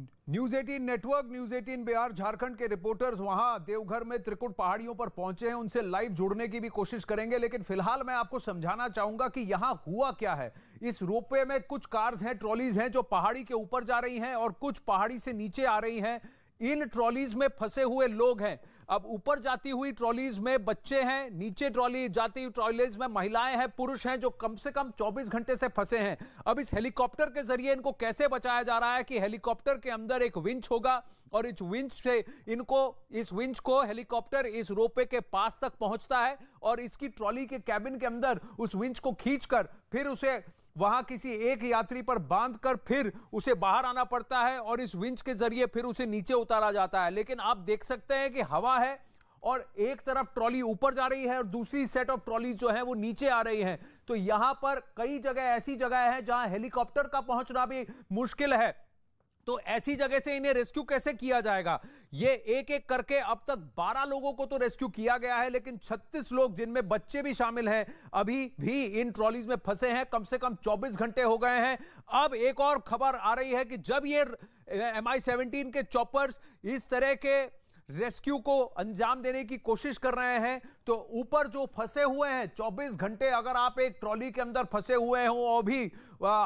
news 18 network news 18 Bihar Jharkhand के reporters वहां देवघर में त्रिकुट पहाड़ियों पर पहुंचे हैं उनसे लाइव जुड़ने की भी कोशिश करेंगे लेकिन फिलहाल मैं आपको समझाना चाहूंगा कि यहां हुआ क्या है इस रोपवे में कुछ कार्स हैं ट्रॉलीज हैं जो पहाड़ी के ऊपर जा रही हैं और कुछ पहाड़ी से नीचे आ रही हैं इन ट्रॉलीज में फंसे हुए लोग हैं अब ऊपर जाती हुई ट्रॉलीज में बच्चे हैं नीचे ट्रॉली जाती हुई ट्रॉलीज में महिलाएं हैं पुरुष हैं जो कम से कम 24 घंटे से फंसे हैं अब इस हेलीकॉप्टर के जरिए इनको कैसे बचाया जा रहा है कि हेलीकॉप्टर के अंदर एक विंच होगा और इस विंच से इनको इस विंच को हेलीकॉप्टर इस रोपे के पास तक पहुंचता है और इसकी ट्रॉली के कैबिन के अंदर उस विंच को खींचकर फिर उसे वहां किसी एक यात्री पर बांध कर फिर उसे बाहर आना पड़ता है और इस विंच के जरिए फिर उसे नीचे उतारा जाता है लेकिन आप देख सकते हैं कि हवा है और एक तरफ ट्रॉली ऊपर जा रही है और दूसरी सेट ऑफ ट्रॉली जो है वो नीचे आ रही है तो यहां पर कई जगह ऐसी जगह है जहां हेलीकॉप्टर का पहुंचना भी मुश्किल है तो ऐसी जगह से इन्हें रेस्क्यू कैसे किया जाएगा ये एक एक करके अब तक 12 लोगों को तो रेस्क्यू किया गया है लेकिन 36 लोग जिनमें बच्चे भी शामिल हैं अभी भी इन ट्रॉलीज में फंसे हैं कम से कम 24 घंटे हो गए हैं अब एक और खबर आ रही है कि जब ये एम आई सेवनटीन के चॉपर्स इस तरह के रेस्क्यू को अंजाम देने की कोशिश कर रहे हैं तो ऊपर जो फंसे हुए हैं 24 घंटे अगर आप एक ट्रॉली के अंदर फंसे हुए हो और भी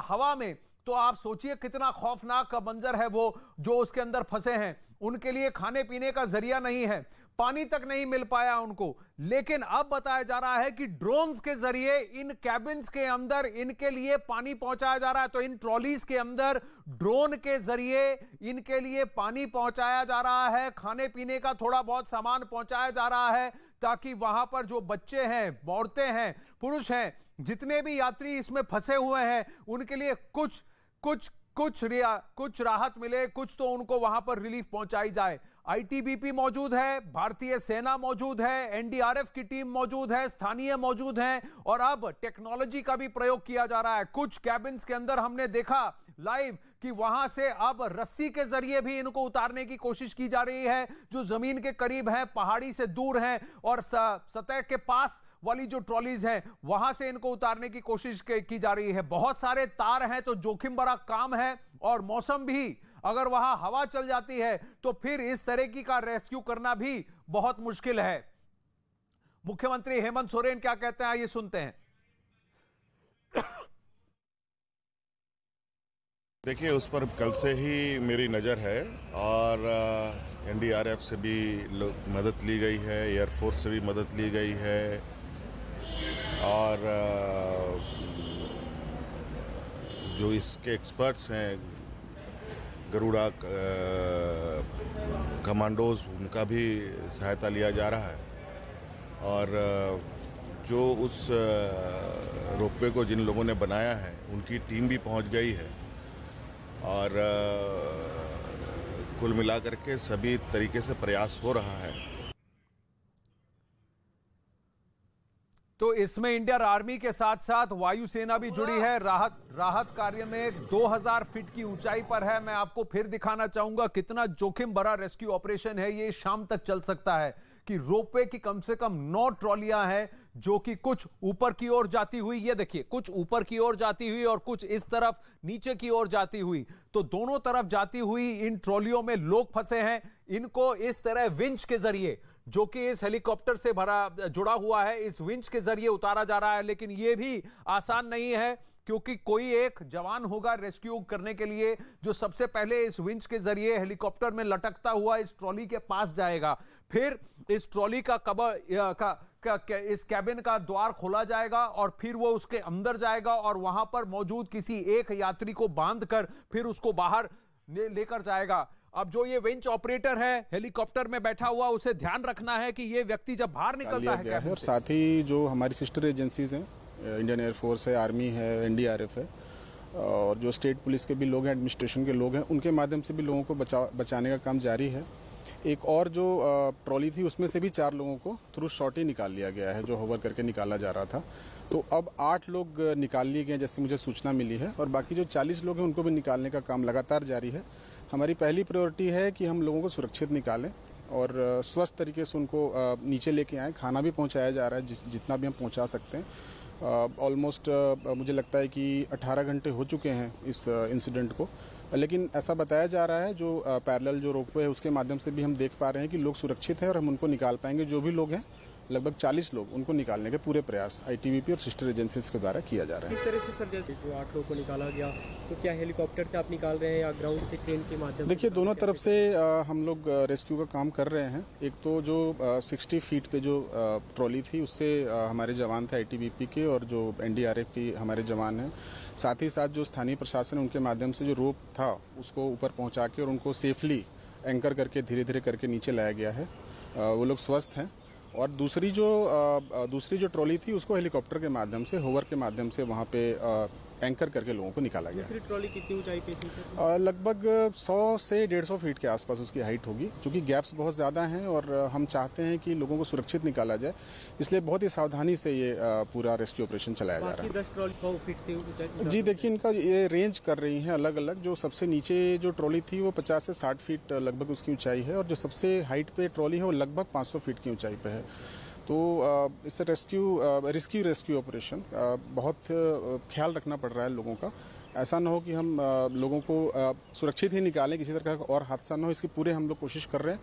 हवा में तो आप सोचिए कितना खौफनाक का मंजर है वो जो उसके अंदर फंसे हैं उनके लिए खाने पीने का जरिया नहीं है पानी तक नहीं मिल पाया उनको लेकिन अब बताया जा रहा है कि ड्रोन्स के जरिए इन कैबिन्स के अंदर इनके लिए पानी पहुंचाया जा रहा है तो इन ट्रॉलीज के अंदर ड्रोन के जरिए इनके लिए पानी पहुंचाया जा रहा है खाने पीने का थोड़ा बहुत सामान पहुंचाया जा रहा है ताकि वहां पर जो बच्चे हैं औरतें हैं पुरुष हैं जितने भी यात्री इसमें फंसे हुए हैं उनके लिए कुछ कुछ कुछ रिया कुछ राहत मिले कुछ तो उनको वहां पर रिलीफ पहुंचाई जाए आईटीबीपी मौजूद है भारतीय सेना मौजूद है एनडीआरएफ की टीम मौजूद है स्थानीय मौजूद हैं और अब टेक्नोलॉजी का भी प्रयोग किया जा रहा है कुछ कैबिन्स के अंदर हमने देखा लाइव कि वहां से अब रस्सी के जरिए भी इनको उतारने की कोशिश की जा रही है जो जमीन के करीब है पहाड़ी से दूर है और सतह के पास वाली जो ट्रॉलीज हैं वहां से इनको उतारने की कोशिश की जा रही है बहुत सारे तार हैं तो जोखिम भरा काम है और मौसम भी अगर वहां हवा चल जाती है तो फिर इस तरह की का रेस्क्यू करना भी बहुत मुश्किल है मुख्यमंत्री हेमंत सोरेन क्या कहते हैं आइए सुनते हैं देखिए उस पर कल से ही मेरी नज़र है और एनडीआरएफ से भी मदद ली गई है एयरफोर्स से भी मदद ली गई है और जो इसके एक्सपर्ट्स हैं गरुड़ा कमांडोज उनका भी सहायता लिया जा रहा है और जो उस रोपवे को जिन लोगों ने बनाया है उनकी टीम भी पहुंच गई है और कुल मिलाकर के सभी तरीके से प्रयास हो रहा है तो इसमें इंडियन आर्मी के साथ साथ वायुसेना भी जुड़ी है राहत राहत कार्य में 2000 फीट की ऊंचाई पर है मैं आपको फिर दिखाना चाहूंगा कितना जोखिम भरा रेस्क्यू ऑपरेशन है ये शाम तक चल सकता है कि रोपवे की कम से कम नौ ट्रॉलियां हैं जो कि कुछ ऊपर की ओर जाती हुई ये देखिए कुछ ऊपर की ओर जाती हुई और कुछ इस तरफ नीचे की ओर जाती हुई तो दोनों तरफ जाती हुई इन ट्रॉलियों में लोग फंसे हैं इनको इस तरह विंच के जरिए जो कि इस हेलीकॉप्टर से भरा जुड़ा हुआ है इस विंच के जरिए उतारा जा रहा है लेकिन यह भी आसान नहीं है क्योंकि कोई एक जवान होगा रेस्क्यू करने के लिए जो सबसे पहले इस विंच के जरिए हेलीकॉप्टर में लटकता हुआ इस ट्रॉली के पास जाएगा फिर इस ट्रॉली का कबर का इस कैबिन का द्वार खोला जाएगा और फिर वो उसके अंदर जाएगा और वहां पर मौजूद किसी एक यात्री को बांधकर फिर उसको बाहर लेकर जाएगा अब जो ये वेंच ऑपरेटर है हेलीकॉप्टर में बैठा हुआ उसे ध्यान रखना है कि ये व्यक्ति जब बाहर निकलता है, है और साथ ही जो हमारी सिस्टर एजेंसीज हैं इंडियन एयरफोर्स है आर्मी है एनडीआरएफ है और जो स्टेट पुलिस के भी लोग हैं एडमिनिस्ट्रेशन के लोग हैं उनके माध्यम से भी लोगों को बचा बचाने का काम जारी है एक और जो ट्रॉली थी उसमें से भी चार लोगों को थ्रू शॉर्ट ही निकाल लिया गया है जो होवर करके निकाला जा रहा था तो अब आठ लोग निकाल लिए गए जैसे मुझे सूचना मिली है और बाकी जो चालीस लोग हैं उनको भी निकालने का काम लगातार जारी है हमारी पहली प्रायोरिटी है कि हम लोगों को सुरक्षित निकालें और स्वस्थ तरीके से उनको नीचे लेके आए खाना भी पहुंचाया जा रहा है जिस, जितना भी हम पहुंचा सकते हैं ऑलमोस्ट मुझे लगता है कि 18 घंटे हो चुके हैं इस इंसिडेंट को लेकिन ऐसा बताया जा रहा है जो पैरल जो रोपवे है उसके माध्यम से भी हम देख पा रहे हैं कि लोग सुरक्षित हैं और हम उनको निकाल पाएंगे जो भी लोग हैं लगभग 40 लोग उनको निकालने के पूरे प्रयास आईटीबीपी और सिस्टर एजेंसी के द्वारा किया जा रहा है किस तरह से सर जैसे जो आठ लोग को निकाला गया तो क्या हेलीकॉप्टर से आप निकाल रहे हैं या ग्राउंड से ट्रेन के माध्यम देखिए दोनों तरफ से हम लोग रेस्क्यू का काम कर रहे हैं एक तो जो सिक्सटी फीट पे जो ट्रॉली थी उससे हमारे जवान थे आई के और जो एन के हमारे जवान हैं साथ ही साथ जो स्थानीय प्रशासन उनके माध्यम से जो रोप था उसको ऊपर पहुंचा के और उनको सेफली एंकर करके धीरे धीरे करके नीचे लाया गया है वो लोग स्वस्थ हैं और दूसरी जो दूसरी जो ट्रॉली थी उसको हेलीकॉप्टर के माध्यम से होवर के माध्यम से वहाँ पे एंकर करके लोगों को निकाला गया ट्रॉली कितनी ऊंचाई पे लगभग 100 से 150 फीट के आसपास उसकी हाइट होगी चूँकि गैप्स बहुत ज़्यादा हैं और हम चाहते हैं कि लोगों को सुरक्षित निकाला जाए इसलिए बहुत ही सावधानी से ये पूरा रेस्क्यू ऑपरेशन चलाया जा रहा है जी देखिए इनका ये रेंज कर रही है अलग अलग जो सबसे नीचे जो ट्रॉली थी वो पचास से साठ फीट लगभग उसकी ऊंचाई है और जो सबसे हाइट पे ट्रॉली है वो लगभग पाँच फीट की ऊंचाई पे है तो इससे रेस्क्यू रेस्क्यू रेस्क्यू ऑपरेशन बहुत ख्याल रखना पड़ रहा है लोगों का ऐसा ना हो कि हम लोगों को सुरक्षित ही निकालें किसी तरह का और हादसा ना हो इसकी पूरे हम लोग कोशिश कर रहे हैं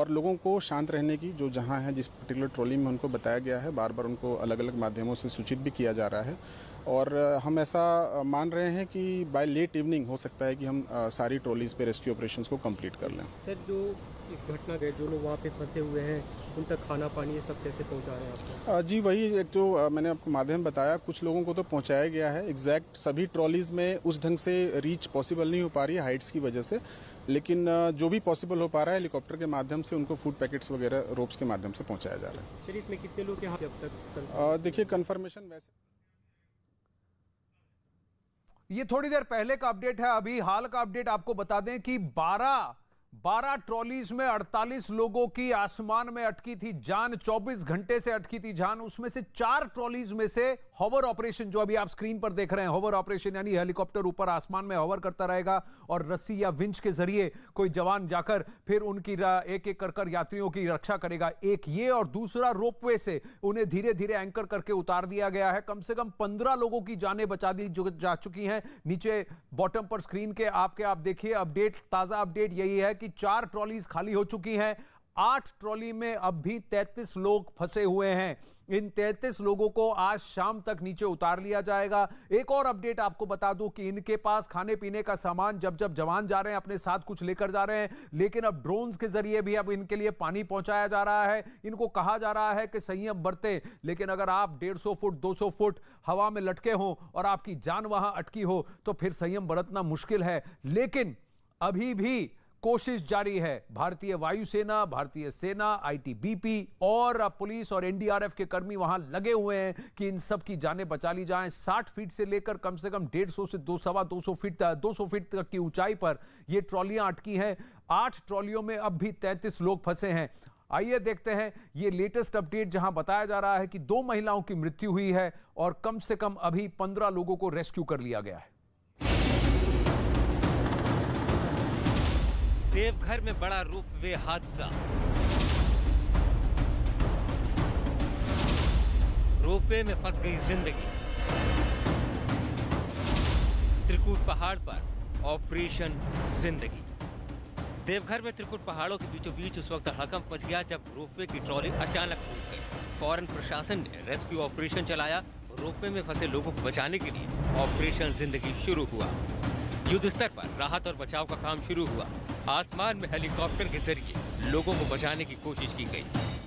और लोगों को शांत रहने की जो जहां है जिस पर्टिकुलर ट्रॉली में उनको बताया गया है बार बार उनको अलग अलग माध्यमों से सूचित भी किया जा रहा है और हम ऐसा मान रहे हैं कि बाय लेट इवनिंग हो सकता है कि हम सारी ट्रॉलीज पे रेस्क्यू ऑपरेशन को कम्प्लीट कर लें सर जो इस घटना के जो लोग वहाँ पे फंसे हुए हैं उन तक खाना पानी ये सब कैसे पहुँचा रहे हैं आप जी वही एक जो मैंने आपको माध्यम बताया कुछ लोगों को तो पहुँचाया गया है एग्जैक्ट सभी ट्रॉलीज में उस ढंग से रीच पॉसिबल नहीं हो पा रही है हाइट्स की वजह से लेकिन जो भी पॉसिबल हो पा रहा है हेलीकॉप्टर के माध्यम से उनको फूड पैकेट्स वगैरह रोप्स के माध्यम से पहुँचाया जा रहा है शरीर इसमें कितने लोग यहाँ अब तक देखिए कन्फर्मेशन वैसे ये थोड़ी देर पहले का अपडेट है अभी हाल का अपडेट आपको बता दें कि बारह बारह ट्रॉलीज में 48 लोगों की आसमान में अटकी थी जान 24 घंटे से अटकी थी जान उसमें से चार ट्रॉलीज में से हॉवर ऑपरेशन जो अभी आप स्क्रीन पर देख रहे हैं हॉवर ऑपरेशन यानी हेलीकॉप्टर ऊपर आसमान में हॉवर करता रहेगा और रस्सी या विंच के जरिए कोई जवान जाकर फिर उनकी एक एक कर कर यात्रियों की रक्षा करेगा एक ये और दूसरा रोप से उन्हें धीरे धीरे एंकर करके उतार दिया गया है कम से कम पंद्रह लोगों की जाने बचा दी जा चुकी हैं नीचे बॉटम पर स्क्रीन के आपके आप देखिए अपडेट ताजा अपडेट यही है कि चार ट्रॉलीज खाली हो चुकी हैं आठ ट्रॉली में अब भी तैतीस लोग फंसे हुए हैं इन तैतीस लोगों को आज शाम तक नीचे उतार लिया जाएगा एक और अपडेट आपको बता दूं कि इनके पास खाने पीने का सामान जब जब जवान जा रहे हैं अपने साथ कुछ लेकर जा रहे हैं लेकिन अब ड्रोन्स के जरिए भी अब इनके लिए पानी पहुंचाया जा रहा है इनको कहा जा रहा है कि संयम बरते लेकिन अगर आप डेढ़ फुट दो फुट हवा में लटके हों और आपकी जान वहां अटकी हो तो फिर संयम बरतना मुश्किल है लेकिन अभी भी कोशिश जारी है भारतीय वायुसेना भारतीय सेना आईटीबीपी और पुलिस और एनडीआरएफ के कर्मी वहां लगे हुए हैं कि इन सब की जाने बचा ली जाए 60 फीट से लेकर कम से कम सौ से दो सवा दो फीट दो फीट तक की ऊंचाई पर ये ट्रॉलियां अटकी हैं आठ ट्रॉलियों में अब भी तैंतीस लोग फंसे हैं आइए देखते हैं ये लेटेस्ट अपडेट जहां बताया जा रहा है कि दो महिलाओं की मृत्यु हुई है और कम से कम अभी पंद्रह लोगों को रेस्क्यू कर लिया गया है देवघर में बड़ा रूप वे हादसा रोपवे में फंस गई जिंदगी त्रिकुट पहाड़ पर ऑपरेशन जिंदगी देवघर में त्रिकुट पहाड़ों के बीचों बीच उस वक्त हड़कम पच गया जब रोपवे की ट्रॉली अचानक टूट गई फौरन प्रशासन ने रेस्क्यू ऑपरेशन चलाया रोपवे में फंसे लोगों को बचाने के लिए ऑपरेशन जिंदगी शुरू हुआ युद्ध स्तर पर राहत और बचाव का काम शुरू हुआ आसमान में हेलीकॉप्टर के जरिए लोगों को बचाने की कोशिश की गई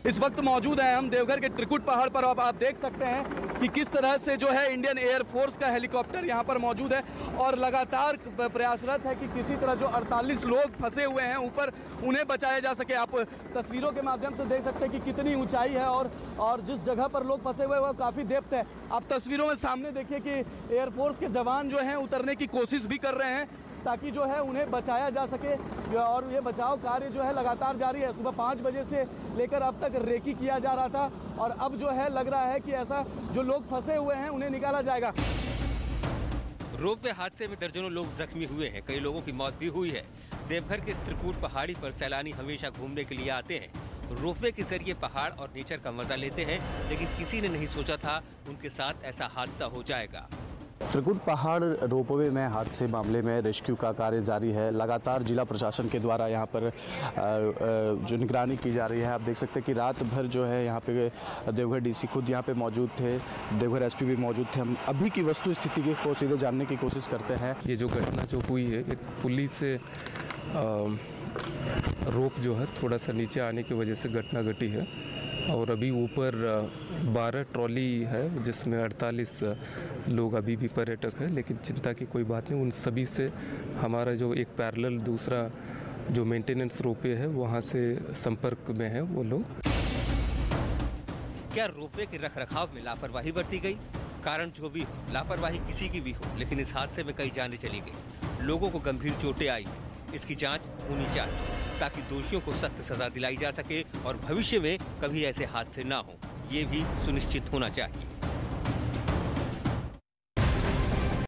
इस वक्त मौजूद है हम देवघर के त्रिकुट पहाड़ पर अब आप देख सकते हैं कि किस तरह से जो है इंडियन एयरफोर्स का हेलीकॉप्टर यहाँ पर मौजूद है और लगातार प्रयासरत है कि किसी तरह जो 48 लोग फंसे हुए हैं ऊपर उन्हें बचाया जा सके आप तस्वीरों के माध्यम से देख सकते हैं कि कितनी ऊंचाई है और और जिस जगह पर लोग फंसे हुए हैं वह काफ़ी डेप्थ है आप तस्वीरों में सामने देखिए कि एयरफोर्स के जवान जो हैं उतरने की कोशिश भी कर रहे हैं ताकि जो है उन्हें बचाया जा सके और ये बचाव कार्य जो है लगातार जारी है सुबह पाँच बजे से लेकर अब तक रेकी किया जा रहा था और अब जो है लग रहा है कि ऐसा जो लोग फंसे हुए हैं उन्हें निकाला जाएगा रोपवे हादसे में दर्जनों लोग जख्मी हुए हैं कई लोगों की मौत भी हुई है देवघर के त्रिकूट पहाड़ी पर सैलानी हमेशा घूमने के लिए आते हैं रोपवे के जरिए पहाड़ और नेचर का मजा लेते हैं लेकिन किसी ने नहीं सोचा था उनके साथ ऐसा हादसा हो जाएगा त्रिकुट पहाड़ रोपवे में हादसे मामले में रेस्क्यू का कार्य जारी है लगातार जिला प्रशासन के द्वारा यहाँ पर जो निगरानी की जा रही है आप देख सकते हैं कि रात भर जो है यहाँ पे देवघर डीसी खुद यहाँ पे मौजूद थे देवघर एसपी भी मौजूद थे हम अभी की वस्तु स्थिति के को सीधे जानने की कोशिश करते हैं ये जो घटना जो हुई है एक पुलिस से रोप जो है थोड़ा सा नीचे आने की वजह से घटना घटी है और अभी ऊपर 12 ट्रॉली है जिसमें 48 लोग अभी भी पर्यटक हैं लेकिन चिंता की कोई बात नहीं उन सभी से हमारा जो एक पैरल दूसरा जो मेंटेनेंस रोपे है वहाँ से संपर्क में है वो लोग क्या रोपे के रख रखाव में लापरवाही बरती गई कारण जो भी हो लापरवाही किसी की भी हो लेकिन इस हादसे में कई जाने चली गई लोगों को गंभीर चोटें आई इसकी जांच होनी चाहिए ताकि दोषियों को सख्त सजा दिलाई जा सके और भविष्य में कभी ऐसे हादसे न हो ये भी सुनिश्चित होना चाहिए